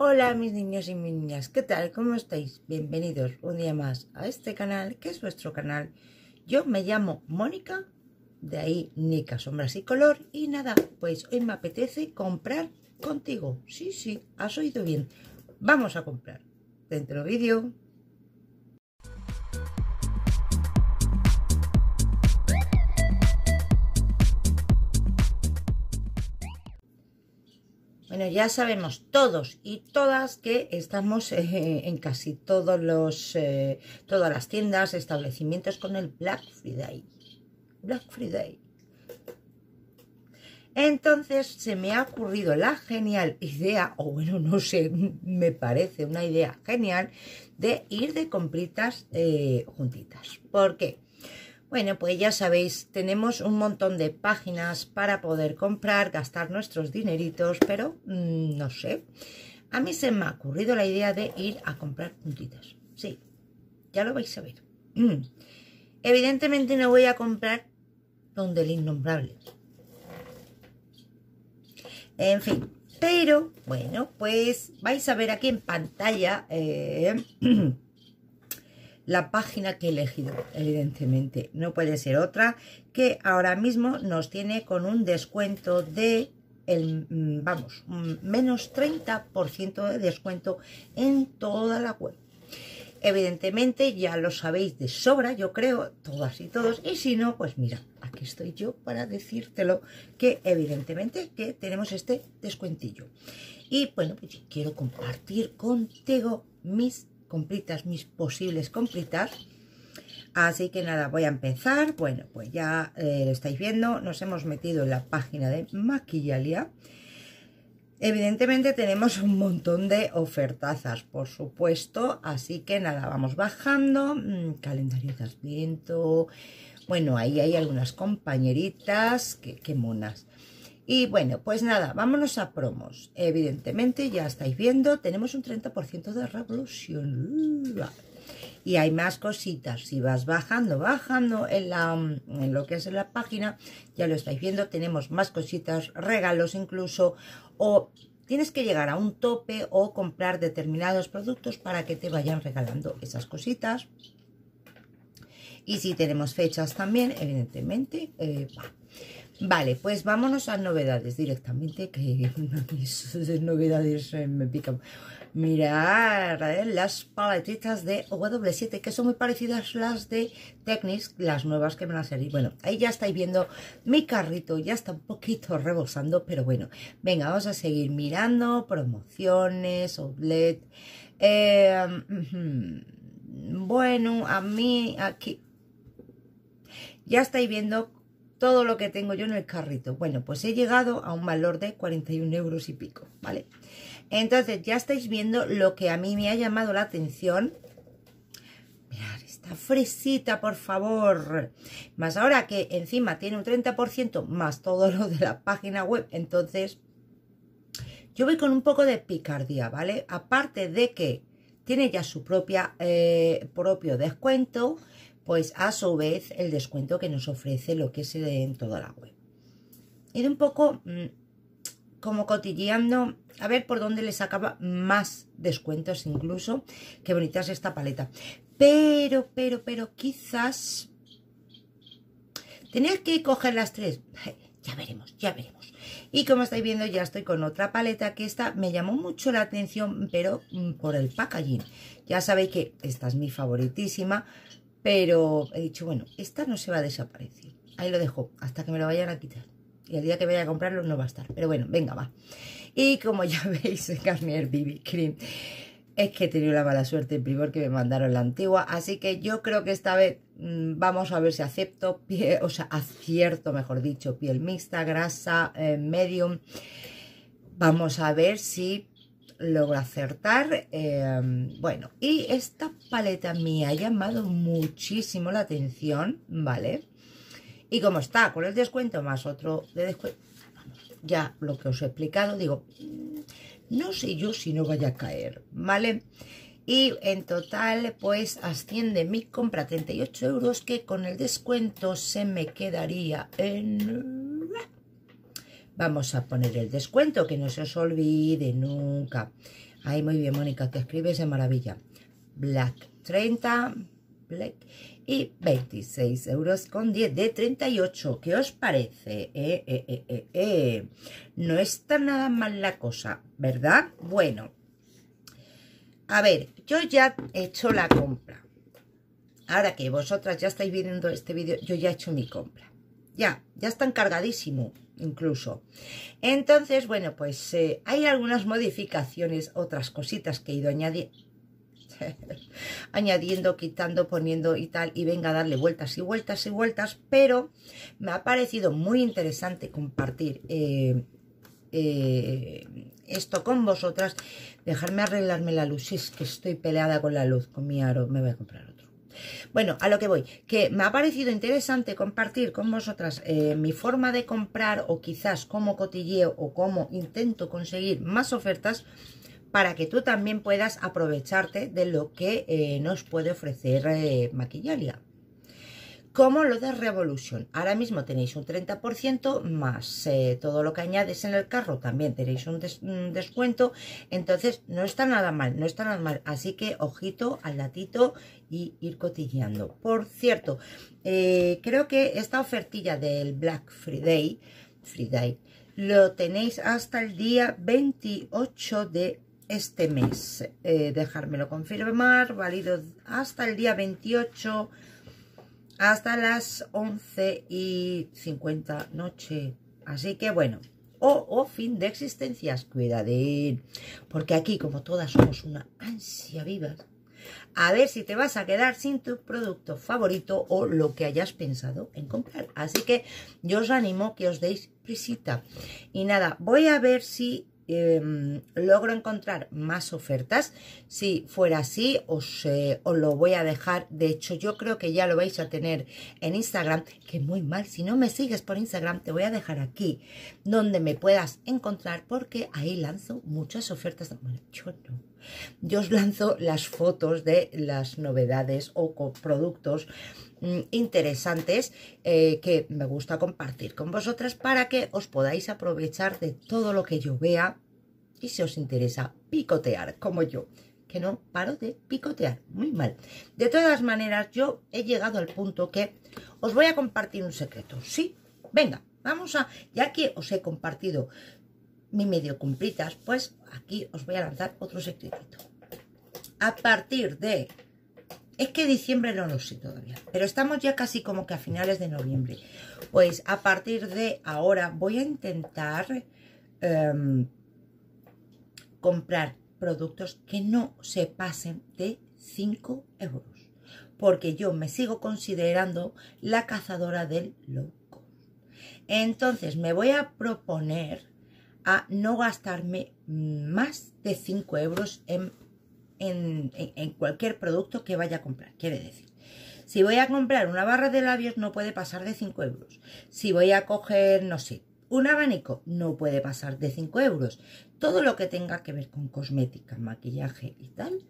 Hola mis niños y mis niñas, ¿qué tal? ¿Cómo estáis? Bienvenidos un día más a este canal, que es vuestro canal. Yo me llamo Mónica, de ahí Nica Sombras y Color, y nada, pues hoy me apetece comprar contigo. Sí, sí, has oído bien. Vamos a comprar. Dentro vídeo. Bueno, ya sabemos todos y todas que estamos eh, en casi todos los, eh, todas las tiendas, establecimientos con el Black Friday. Black Friday. Entonces se me ha ocurrido la genial idea, o bueno, no sé, me parece una idea genial, de ir de compritas eh, juntitas. ¿Por qué? Bueno, pues ya sabéis, tenemos un montón de páginas para poder comprar, gastar nuestros dineritos, pero mm, no sé. A mí se me ha ocurrido la idea de ir a comprar puntitas. Sí, ya lo vais a ver. Mm. Evidentemente no voy a comprar donde el innombrable. En fin, pero bueno, pues vais a ver aquí en pantalla... Eh, la página que he elegido, evidentemente. No puede ser otra que ahora mismo nos tiene con un descuento de, el, mm, vamos, menos 30% de descuento en toda la web. Evidentemente ya lo sabéis de sobra, yo creo, todas y todos. Y si no, pues mira, aquí estoy yo para decírtelo que evidentemente que tenemos este descuentillo. Y bueno, pues quiero compartir contigo mis complitas, mis posibles completas Así que nada, voy a empezar. Bueno, pues ya eh, lo estáis viendo. Nos hemos metido en la página de Maquillalia. Evidentemente tenemos un montón de ofertazas, por supuesto. Así que nada, vamos bajando. Mm, calendario de Bueno, ahí hay algunas compañeritas. que qué monas. Y bueno, pues nada, vámonos a promos. Evidentemente, ya estáis viendo, tenemos un 30% de revolución. Y hay más cositas. Si vas bajando, bajando en, la, en lo que es en la página, ya lo estáis viendo, tenemos más cositas, regalos incluso, o tienes que llegar a un tope o comprar determinados productos para que te vayan regalando esas cositas. Y si tenemos fechas también, evidentemente, eh, Vale, pues vámonos a novedades directamente, que novedades eh, me pican. Mirar las paletitas de W7, que son muy parecidas las de Technics, las nuevas que van a salir. Bueno, ahí ya estáis viendo mi carrito, ya está un poquito rebosando, pero bueno. Venga, vamos a seguir mirando promociones, outlet. Em, bueno, a mí aquí... Ya estáis viendo todo lo que tengo yo en el carrito. Bueno, pues he llegado a un valor de 41 euros y pico, ¿vale? Entonces ya estáis viendo lo que a mí me ha llamado la atención. Mirad, esta fresita, por favor. Más ahora que encima tiene un 30% más todo lo de la página web. Entonces, yo voy con un poco de picardía, ¿vale? Aparte de que tiene ya su propia, eh, propio descuento pues a su vez el descuento que nos ofrece lo que se dé en toda la web. Ir un poco mm, como cotilleando a ver por dónde le sacaba más descuentos incluso. Qué bonitas esta paleta. Pero, pero, pero quizás tener que coger las tres. Ya veremos, ya veremos. Y como estáis viendo ya estoy con otra paleta que esta me llamó mucho la atención, pero mm, por el packaging. Ya sabéis que esta es mi favoritísima, pero he dicho, bueno, esta no se va a desaparecer. Ahí lo dejo, hasta que me lo vayan a quitar. Y el día que vaya a comprarlo no va a estar. Pero bueno, venga, va. Y como ya veis, Garnier BB Cream. Es que he tenido la mala suerte en primor que me mandaron la antigua. Así que yo creo que esta vez mm, vamos a ver si acepto, pie, o sea, acierto, mejor dicho, piel mixta, grasa, eh, medium. Vamos a ver si logro acertar. Em, bueno, y esta paleta me ha llamado muchísimo la atención, ¿vale? Y como está con el descuento más otro de descuento, ya lo que os he explicado, digo, no sé yo si no vaya a caer, ¿vale? Y en total, pues asciende mi compra a 38 euros, que con el descuento se me quedaría en Vamos a poner el descuento, que no se os olvide nunca. Ahí muy bien, Mónica, te escribes de maravilla. Black 30, Black y 26 euros con 10 de 38. ¿Qué os parece? Eh, eh, eh, no está nada mal la cosa, ¿verdad? Bueno, a ver, yo ya he hecho la compra. Ahora que vosotras ya estáis viendo este vídeo, yo ya he hecho mi compra ya, ya están cargadísimo incluso. Entonces, bueno, pues eh, hay algunas modificaciones, otras cositas que he ido añadiendo, añadiendo, quitando, poniendo y tal, y venga a darle vueltas y vueltas y vueltas, pero me ha parecido muy interesante compartir eh, eh, esto con vosotras, dejarme arreglarme la luz, es que estoy peleada con la luz, con mi aro, me voy a comprar otro. Bueno, a lo que voy, que me ha parecido interesante compartir con vosotras eh, mi forma de comprar o quizás cómo cotilleo o cómo intento conseguir más ofertas para que tú también puedas aprovecharte de lo que eh, nos puede ofrecer eh, maquillaria como lo de Revolution. Ahora mismo tenéis un 30% más eh, todo lo que añades en el carro también tenéis un, descuento. Entonces no está nada mal, no está nada mal. Así que ojito al latito y ir cotilleando. Por cierto, eh, creo que esta ofertilla del Black Friday, Friday lo tenéis hasta el día 28 de este mes. Eh, dejármelo confirmar, válido hasta el día 28 hasta las 11 y 50 noche. Así que bueno, o, oh, o, oh, fin de existencias, cuidadín. Porque aquí, como todas somos una ansia viva. a ver si te vas a quedar sin tu producto favorito o lo que hayas pensado en comprar. Así que yo os animo que os deis prisita. Y nada, voy a ver si Em, logro encontrar más ofertas. Si fuera así, eh, os, lo voy a dejar. De hecho, yo creo que ya lo vais a tener en Instagram, que muy mal. Si no me sigues por Instagram, te voy a dejar aquí donde me puedas encontrar porque ahí lanzo muchas ofertas. yo no. Yo os lanzo las fotos de las novedades o productos Mm, interesantes eh, que me gusta compartir con vosotras para que os podáis aprovechar de todo lo que yo vea y si os interesa picotear como yo que no paro de picotear, muy mal. De todas maneras, yo he llegado al punto que os voy a compartir un secreto, ¿sí? Venga, vamos a, ya que os he compartido mi medio cumplitas, pues aquí os voy a lanzar otro secretito. A partir de es que diciembre no lo sé todavía, pero estamos ya casi como que a finales de noviembre. Pues a partir de ahora voy a intentar em, comprar productos que no se pasen de 5 euros. Porque yo me sigo considerando la cazadora del loco. Entonces me voy a proponer a no gastarme más de 5 euros en en, cualquier producto que vaya a comprar, quiere decir. Si voy a comprar una barra de labios, no puede pasar de 5 euros. Si voy a coger, no sé, un abanico, no puede pasar de 5 euros. Todo lo que tenga que ver con cosmética, maquillaje y tal,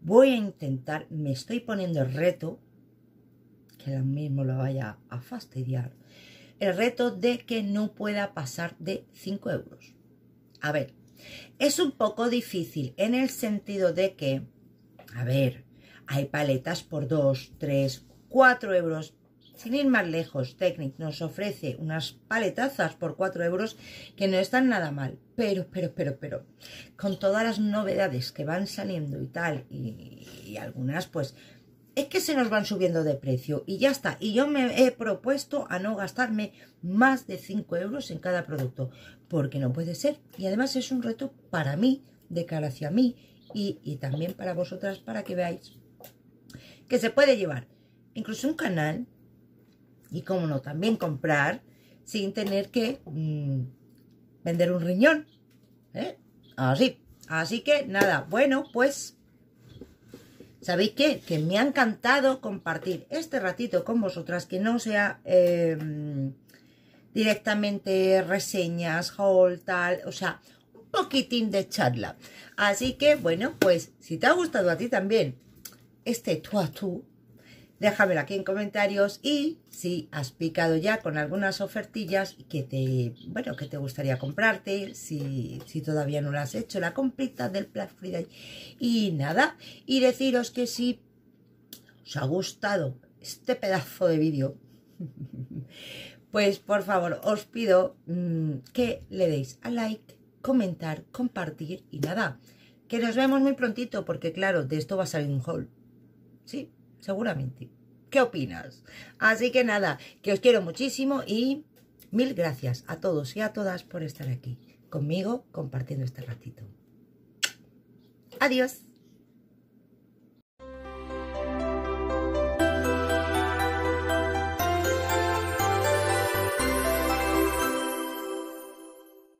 voy a intentar, me estoy poniendo el reto, que lo mismo lo vaya a fastidiar, el reto de que no pueda pasar de 5 euros. A ver, es un poco difícil en el sentido de que, a ver, hay paletas por 2, 3, 4 euros. Sin ir más lejos, Technic nos ofrece unas paletazas por 4 euros que no están nada mal. Pero, pero, pero, pero, con todas las novedades que van saliendo y tal, y algunas pues es que se nos van subiendo de precio y ya está. Y yo me he propuesto a no gastarme más de 5 euros en cada producto, porque no puede ser. Y además es un reto para mí, de cara hacia mí, y, también para vosotras, para que veáis que se puede llevar incluso un canal y, cómo no, también comprar sin tener que mm, vender un riñón. ¿eh? Así. Así que nada, bueno, pues ¿Sabéis qué? Que me ha encantado compartir este ratito con vosotras, que no sea eh, directamente reseñas, haul, tal, o sea, un poquitín de charla. Así que, bueno, pues si te ha gustado a ti también este tú a tú, déjamelo aquí en comentarios y si has picado ya con algunas ofertillas que te, bueno, que te gustaría comprarte, si, todavía no lo has hecho, la completa del Black Friday. Y nada, y deciros que si os ha gustado este pedazo de vídeo, pues por favor os pido mm, que le deis a like, comentar, compartir y nada, que nos vemos muy prontito porque claro, de esto va a salir un haul. Sí, seguramente. ¿Qué opinas? Así que nada, que os quiero muchísimo y mil gracias a todos y a todas por estar aquí conmigo compartiendo este ratito. Adiós.